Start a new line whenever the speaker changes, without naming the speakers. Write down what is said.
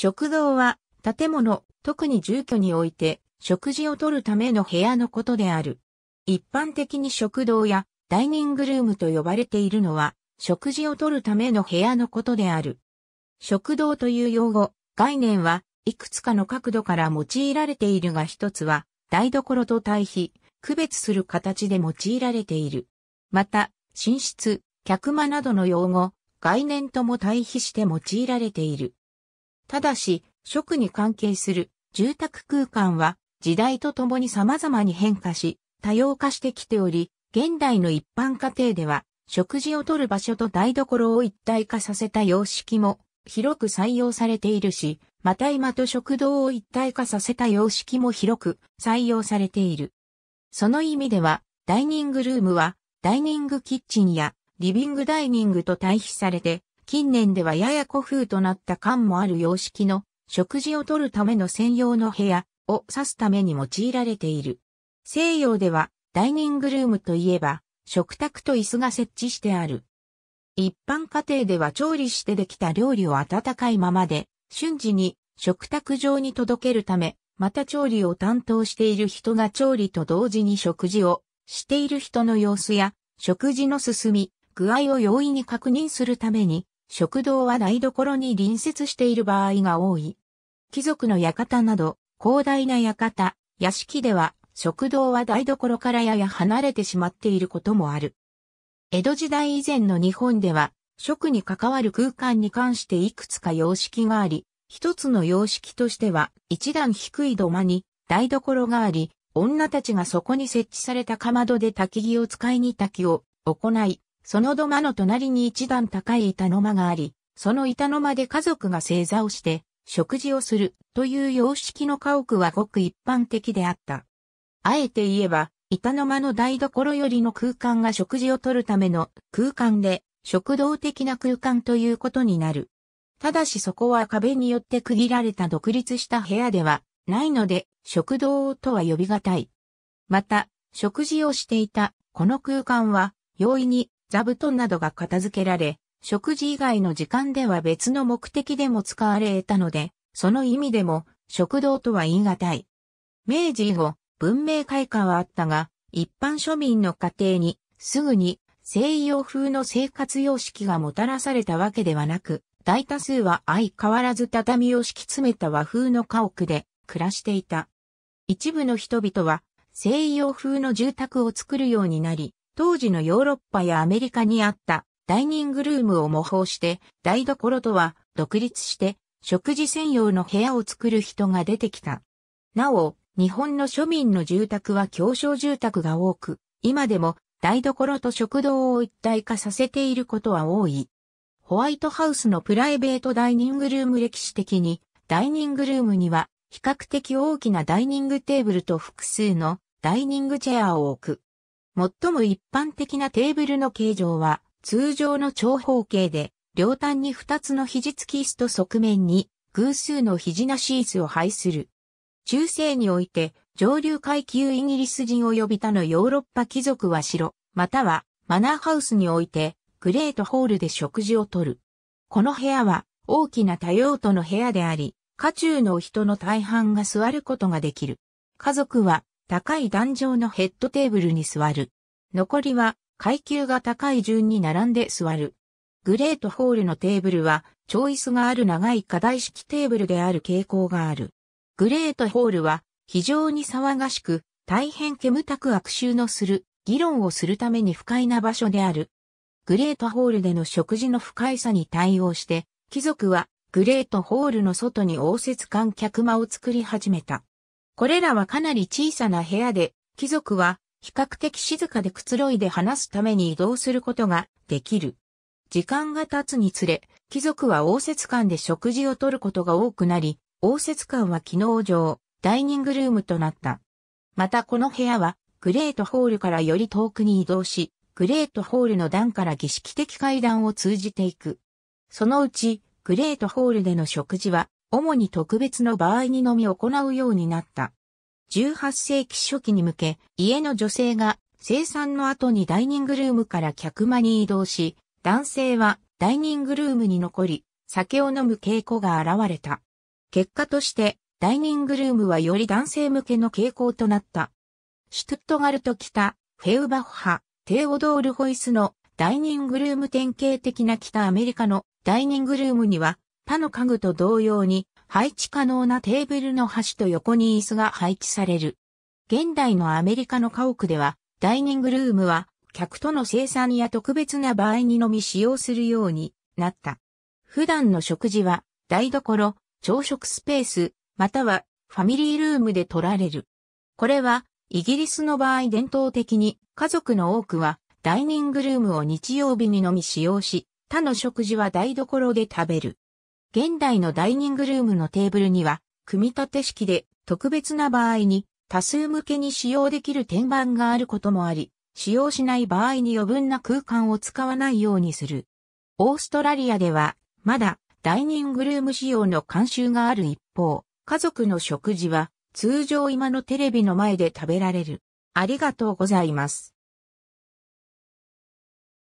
食堂は、建物、特に住居において、食事をとるための部屋のことである。一般的に食堂やダイニングルームと呼ばれているのは、食事をとるための部屋のことである。食堂という用語、概念はいくつかの角度から用いられているが一つは、台所と対比、区別する形で用いられている。また、寝室、客間などの用語、概念とも対比して用いられている。ただし、食に関係する住宅空間は時代とともに様々に変化し、多様化してきており、現代の一般家庭では、食事をとる場所と台所を一体化させた様式も広く採用されているし、また今と食堂を一体化させた様式も広く採用されている。その意味では、ダイニングルームは、ダイニングキッチンやリビングダイニングと対比されて、近年ではやや古風となった感もある様式の食事をとるための専用の部屋を指すために用いられている。西洋ではダイニングルームといえば食卓と椅子が設置してある。一般家庭では調理してできた料理を温かいままで瞬時に食卓上に届けるため、また調理を担当している人が調理と同時に食事をしている人の様子や食事の進み、具合を容易に確認するために食堂は台所に隣接している場合が多い。貴族の館など、広大な館、屋敷では、食堂は台所からやや離れてしまっていることもある。江戸時代以前の日本では、食に関わる空間に関していくつか様式があり、一つの様式としては、一段低い土間に台所があり、女たちがそこに設置されたかまどで焚き木を使いに焚きを行い、その土間の隣に一段高い板の間があり、その板の間で家族が正座をして、食事をするという様式の家屋はごく一般的であった。あえて言えば、板の間の台所よりの空間が食事をとるための空間で、食堂的な空間ということになる。ただしそこは壁によって区切られた独立した部屋ではないので、食堂とは呼びがたい。また、食事をしていたこの空間は、容易に座布団などが片付けられ、食事以外の時間では別の目的でも使われ得たので、その意味でも食堂とは言い難い。明治以後、文明開化はあったが、一般庶民の家庭にすぐに西洋風の生活様式がもたらされたわけではなく、大多数は相変わらず畳を敷き詰めた和風の家屋で暮らしていた。一部の人々は西洋風の住宅を作るようになり、当時のヨーロッパやアメリカにあったダイニングルームを模倣して台所とは独立して食事専用の部屋を作る人が出てきた。なお、日本の庶民の住宅は狭小住宅が多く、今でも台所と食堂を一体化させていることは多い。ホワイトハウスのプライベートダイニングルーム歴史的に、ダイニングルームには比較的大きなダイニングテーブルと複数のダイニングチェアを置く。最も一般的なテーブルの形状は、通常の長方形で、両端に2つの肘付き椅子と側面に、偶数の肘なし椅子を配する。中世において、上流階級イギリス人及び他のヨーロッパ貴族は白、またはマナーハウスにおいて、グレートホールで食事をとる。この部屋は大きな多用途の部屋であり、家中の人の大半が座ることができる。家族は高い壇上のヘッドテーブルに座る。残りは階級が高い順に並んで座る。グレートホールのテーブルは、チョイスがある長い課題式テーブルである傾向がある。グレートホールは、非常に騒がしく、大変煙たく悪臭のする、議論をするために不快な場所である。グレートホールでの食事の不快さに対応して、貴族はグレートホールの外に応接観客間を作り始めた。これらはかなり小さな部屋で、貴族は比較的静かでくつろいで話すために移動することができる。時間が経つにつれ、貴族は応接館で食事をとることが多くなり、応接館は機能上、ダイニングルームとなった。またこの部屋は、グレートホールからより遠くに移動し、グレートホールの段から儀式的階段を通じていく。そのうち、グレートホールでの食事は、主に特別の場合にのみ行うようになった。18世紀初期に向け、家の女性が生産の後にダイニングルームから客間に移動し、男性はダイニングルームに残り、酒を飲む傾向が現れた。結果として、ダイニングルームはより男性向けの傾向となった。シュトゥットガルト北、フェウバッハ、テオドール・ホイスのダイニングルーム典型的な北アメリカのダイニングルームには他の家具と同様に配置可能なテーブルの端と横に椅子が配置される。現代のアメリカの家屋では、ダイニングルームは客との生産や特別な場合にのみ使用するようになった。普段の食事は台所、朝食スペース、またはファミリールームで取られる。これはイギリスの場合伝統的に家族の多くはダイニングルームを日曜日にのみ使用し、他の食事は台所で食べる。現代のダイニングルームのテーブルには、組み立て式で特別な場合に多数向けに使用できる天板があることもあり、使用しない場合に余分な空間を使わないようにする。オーストラリアでは、まだダイニングルーム仕様の監修がある一方、家族の食事は通常今のテレビの前で食べられる。ありがとうございます。